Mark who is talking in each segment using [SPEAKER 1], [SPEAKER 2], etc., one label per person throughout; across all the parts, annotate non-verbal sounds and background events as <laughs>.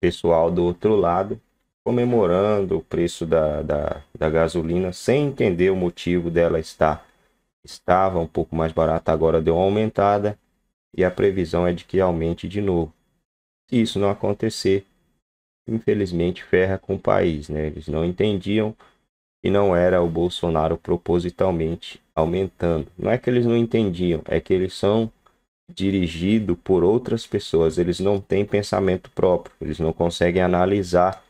[SPEAKER 1] pessoal do outro lado comemorando o preço da, da, da gasolina sem entender o motivo dela estar. Estava um pouco mais barata, agora deu uma aumentada e a previsão é de que aumente de novo. Se isso não acontecer, infelizmente ferra com o país, né? Eles não entendiam e não era o Bolsonaro propositalmente aumentando. Não é que eles não entendiam, é que eles são dirigido por outras pessoas. Eles não têm pensamento próprio, eles não conseguem analisar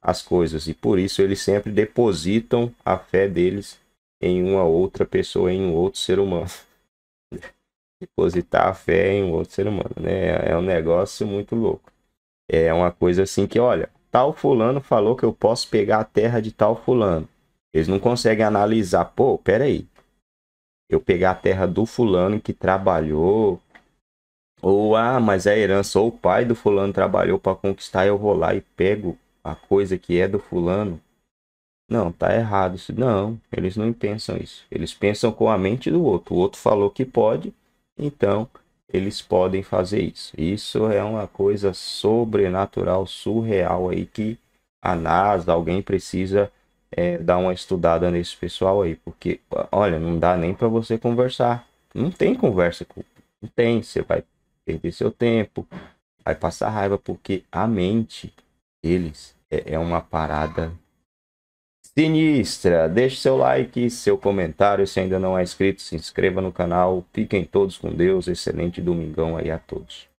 [SPEAKER 1] as coisas e por isso eles sempre depositam a fé deles em uma outra pessoa, em um outro ser humano. <laughs> Depositar a fé em um outro ser humano, né? É um negócio muito louco. É uma coisa assim que, olha, tal fulano falou que eu posso pegar a terra de tal fulano. Eles não conseguem analisar, pô, peraí. Eu pegar a terra do fulano que trabalhou, ou, ah, mas é herança. Ou o pai do fulano trabalhou para conquistar, eu vou lá e pego a coisa que é do fulano. Não, tá errado isso. Não, eles não pensam isso. Eles pensam com a mente do outro. O outro falou que pode, então eles podem fazer isso. Isso é uma coisa sobrenatural, surreal aí que a NASA, alguém precisa é, dar uma estudada nesse pessoal aí, porque olha, não dá nem para você conversar. Não tem conversa, não tem. Você vai perder seu tempo, vai passar raiva, porque a mente deles é, é uma parada sinistra. Deixe seu like, seu comentário. Se ainda não é inscrito, se inscreva no canal. Fiquem todos com Deus. Excelente domingão aí a todos.